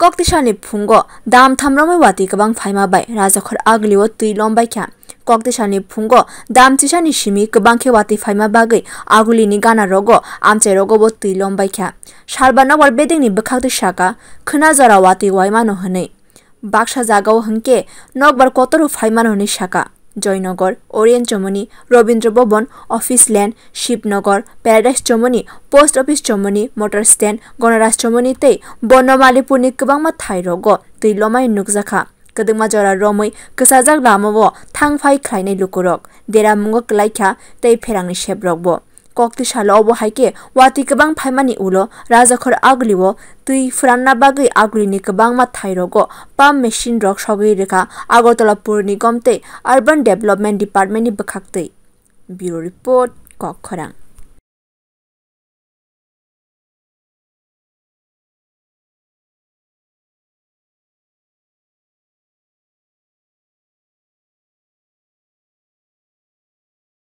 cock tisani phungo dam thamromai wati kabang phaima bai raja khor agli o tui lombai kya কক tisani phungo dam tisani shimi kabang khe wati phaima bagai aguli ni gana rogo amche rogo bo tui lombai kya shalbana wal beding ni bakhak shaka khna jara wati waimano hne বাক্সা জাগাও হংকে নকবার কতরূপ ফাইমান হনি শাখা Joynagar Orient Chamni Rabindra Bhavan office land Shibnagar Paradise Chamni post office Chamni motor stand Ganaraj চমনিতে বনমালিপুরনি গোবাংমা থাইরগ তৈলমাই নুকজাখা কদমা জরা রমই কসাজাক লামাব থাংফাই খাইনাই লুকুরক দেরা মুঙ্গ লাইখা তৈ ফেরাংনি সেবরকব kokti shala obo haike wati kabang phaimani ulo raja khor agliwo tui franna bagai agli ni kabang ma thairogo pam machine rok shogi rekha agortola pur nigom te urban development department ni bakhaktei bureau report kokkhorang